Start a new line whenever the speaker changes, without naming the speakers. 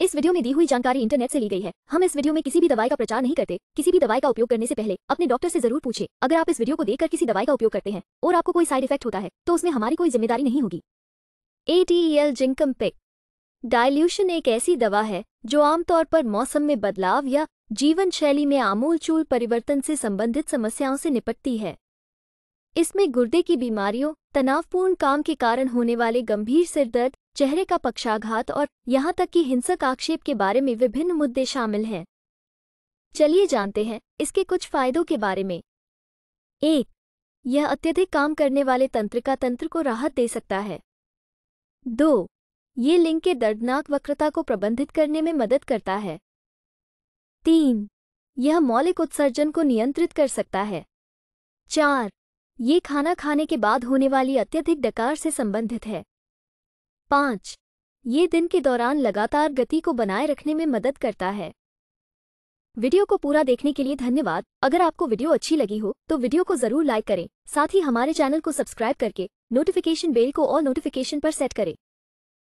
इस वीडियो में दी हुई जानकारी इंटरनेट से ली गई है हम इस वीडियो में किसी भी दवाई का प्रचार नहीं करते किसी भी दवाई का उपयोग करने से पहले अपने डॉक्टर से जरूर पूछे अगर आप इस वीडियो को देखकर किसी दवाई का उपयोग करते हैं और आपको कोई साइड इफेक्ट होता है तो उसमें हमारी कोई जिम्मेदारी नहीं होगी ए टी एल e जिंकम पे डायल्यूशन एक ऐसी दवा है जो आमतौर पर मौसम में बदलाव या जीवन शैली में आमूलचूल परिवर्तन से संबंधित समस्याओं से निपटती है इसमें गुर्दे की बीमारियों तनावपूर्ण काम के कारण होने वाले गंभीर सिरदर्द चेहरे का पक्षाघात और यहाँ तक कि हिंसक आक्षेप के बारे में विभिन्न मुद्दे शामिल हैं चलिए जानते हैं इसके कुछ फायदों के बारे में एक यह अत्यधिक काम करने वाले तंत्रिका तंत्र को राहत दे सकता है दो ये लिंग के दर्दनाक वक्रता को प्रबंधित करने में मदद करता है तीन यह मौलिक उत्सर्जन को नियंत्रित कर सकता है चार ये खाना खाने के बाद होने वाली अत्यधिक डकार से संबंधित है पाँच ये दिन के दौरान लगातार गति को बनाए रखने में मदद करता है वीडियो को पूरा देखने के लिए धन्यवाद अगर आपको वीडियो अच्छी लगी हो तो वीडियो को जरूर लाइक करें साथ ही हमारे चैनल को सब्सक्राइब करके नोटिफिकेशन बेल को और नोटिफिकेशन पर सेट करें